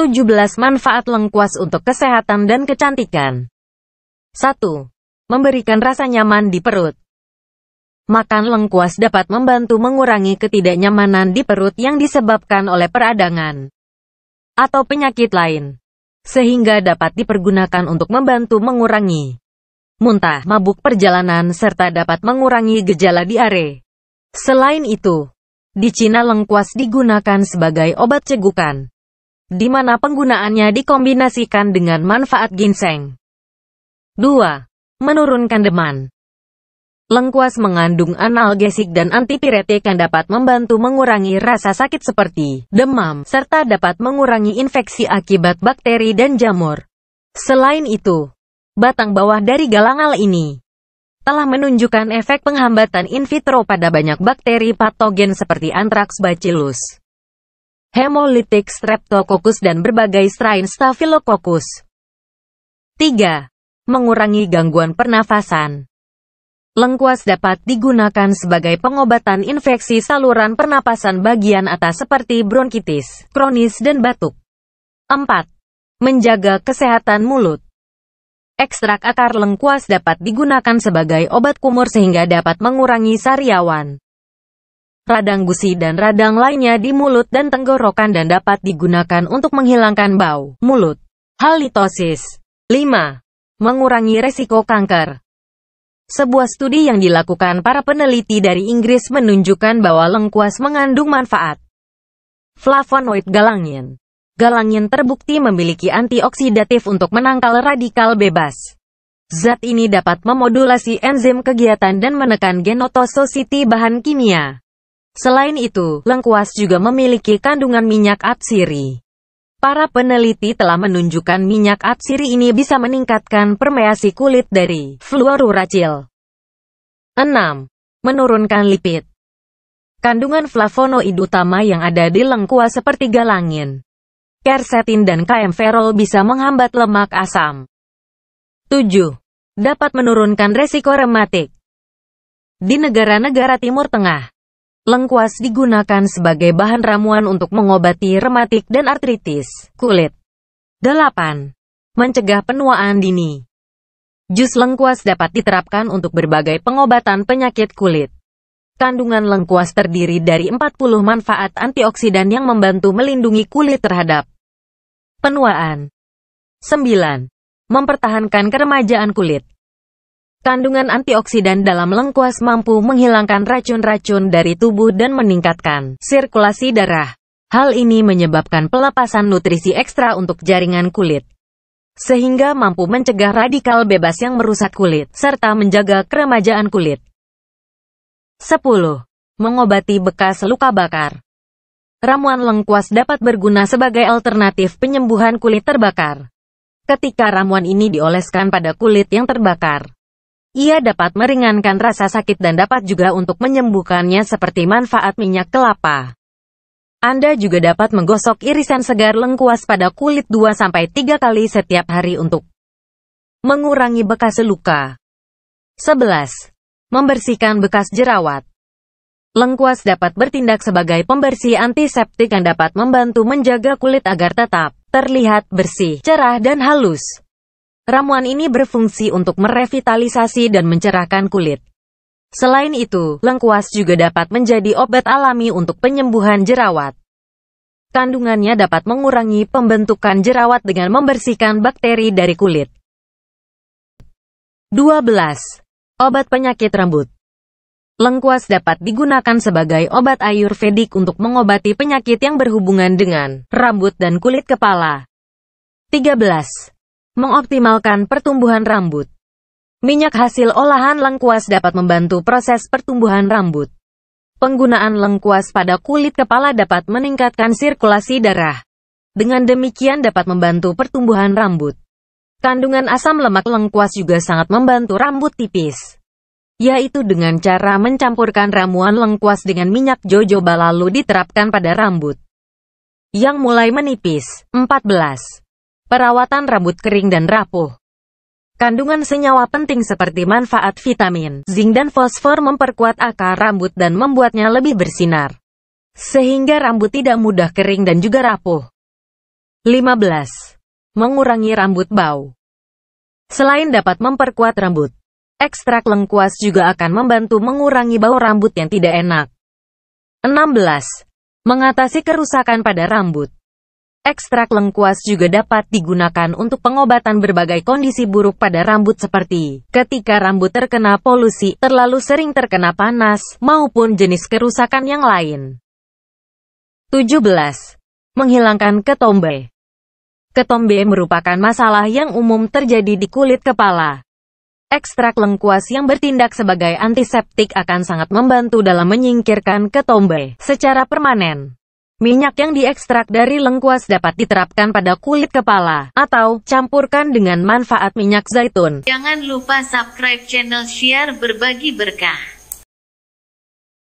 17 manfaat lengkuas untuk kesehatan dan kecantikan. 1. Memberikan rasa nyaman di perut. Makan lengkuas dapat membantu mengurangi ketidaknyamanan di perut yang disebabkan oleh peradangan atau penyakit lain, sehingga dapat dipergunakan untuk membantu mengurangi muntah, mabuk perjalanan, serta dapat mengurangi gejala diare. Selain itu, di Cina lengkuas digunakan sebagai obat cegukan di mana penggunaannya dikombinasikan dengan manfaat ginseng. 2. Menurunkan demam. Lengkuas mengandung analgesik dan antipiretik yang dapat membantu mengurangi rasa sakit seperti demam, serta dapat mengurangi infeksi akibat bakteri dan jamur. Selain itu, batang bawah dari galangal ini telah menunjukkan efek penghambatan in vitro pada banyak bakteri patogen seperti antraks bacillus hemolytic streptococcus dan berbagai strain staphylococcus. 3. Mengurangi gangguan pernafasan. Lengkuas dapat digunakan sebagai pengobatan infeksi saluran pernapasan bagian atas seperti bronkitis, kronis dan batuk. 4. Menjaga kesehatan mulut. Ekstrak akar lengkuas dapat digunakan sebagai obat kumur sehingga dapat mengurangi sariawan radang gusi dan radang lainnya di mulut dan tenggorokan dan dapat digunakan untuk menghilangkan bau mulut. Halitosis 5. Mengurangi resiko kanker Sebuah studi yang dilakukan para peneliti dari Inggris menunjukkan bahwa lengkuas mengandung manfaat flavonoid galangin. Galangin terbukti memiliki antioksidatif untuk menangkal radikal bebas. Zat ini dapat memodulasi enzim kegiatan dan menekan genotosositi bahan kimia. Selain itu, lengkuas juga memiliki kandungan minyak atsiri. Para peneliti telah menunjukkan minyak atsiri ini bisa meningkatkan permeasi kulit dari fluoruracil. 6. Menurunkan lipid Kandungan flavonoid utama yang ada di lengkuas seperti galangin, kersetin dan kaemferol bisa menghambat lemak asam. 7. Dapat menurunkan resiko rematik. Di negara-negara Timur Tengah, Lengkuas digunakan sebagai bahan ramuan untuk mengobati rematik dan artritis kulit. 8. Mencegah penuaan dini. Jus lengkuas dapat diterapkan untuk berbagai pengobatan penyakit kulit. Kandungan lengkuas terdiri dari 40 manfaat antioksidan yang membantu melindungi kulit terhadap penuaan. 9. Mempertahankan keremajaan kulit. Kandungan antioksidan dalam lengkuas mampu menghilangkan racun-racun dari tubuh dan meningkatkan sirkulasi darah. Hal ini menyebabkan pelepasan nutrisi ekstra untuk jaringan kulit, sehingga mampu mencegah radikal bebas yang merusak kulit, serta menjaga keremajaan kulit. 10. Mengobati bekas luka bakar Ramuan lengkuas dapat berguna sebagai alternatif penyembuhan kulit terbakar. Ketika ramuan ini dioleskan pada kulit yang terbakar, ia dapat meringankan rasa sakit dan dapat juga untuk menyembuhkannya seperti manfaat minyak kelapa. Anda juga dapat menggosok irisan segar lengkuas pada kulit 2-3 kali setiap hari untuk mengurangi bekas luka. 11. Membersihkan bekas jerawat Lengkuas dapat bertindak sebagai pembersih antiseptik yang dapat membantu menjaga kulit agar tetap terlihat bersih, cerah, dan halus. Ramuan ini berfungsi untuk merevitalisasi dan mencerahkan kulit. Selain itu, lengkuas juga dapat menjadi obat alami untuk penyembuhan jerawat. Kandungannya dapat mengurangi pembentukan jerawat dengan membersihkan bakteri dari kulit. 12. Obat penyakit rambut Lengkuas dapat digunakan sebagai obat ayurvedik untuk mengobati penyakit yang berhubungan dengan rambut dan kulit kepala. 13. Mengoptimalkan pertumbuhan rambut Minyak hasil olahan lengkuas dapat membantu proses pertumbuhan rambut. Penggunaan lengkuas pada kulit kepala dapat meningkatkan sirkulasi darah. Dengan demikian dapat membantu pertumbuhan rambut. Kandungan asam lemak lengkuas juga sangat membantu rambut tipis. Yaitu dengan cara mencampurkan ramuan lengkuas dengan minyak jojoba lalu diterapkan pada rambut. Yang mulai menipis. 14 perawatan rambut kering dan rapuh. Kandungan senyawa penting seperti manfaat vitamin, zinc dan fosfor memperkuat akar rambut dan membuatnya lebih bersinar. Sehingga rambut tidak mudah kering dan juga rapuh. 15. Mengurangi rambut bau. Selain dapat memperkuat rambut, ekstrak lengkuas juga akan membantu mengurangi bau rambut yang tidak enak. 16. Mengatasi kerusakan pada rambut. Ekstrak lengkuas juga dapat digunakan untuk pengobatan berbagai kondisi buruk pada rambut seperti ketika rambut terkena polusi, terlalu sering terkena panas, maupun jenis kerusakan yang lain. 17. Menghilangkan ketombe Ketombe merupakan masalah yang umum terjadi di kulit kepala. Ekstrak lengkuas yang bertindak sebagai antiseptik akan sangat membantu dalam menyingkirkan ketombe secara permanen. Minyak yang diekstrak dari lengkuas dapat diterapkan pada kulit kepala, atau campurkan dengan manfaat minyak zaitun. Jangan lupa subscribe channel share, Berbagi Berkah.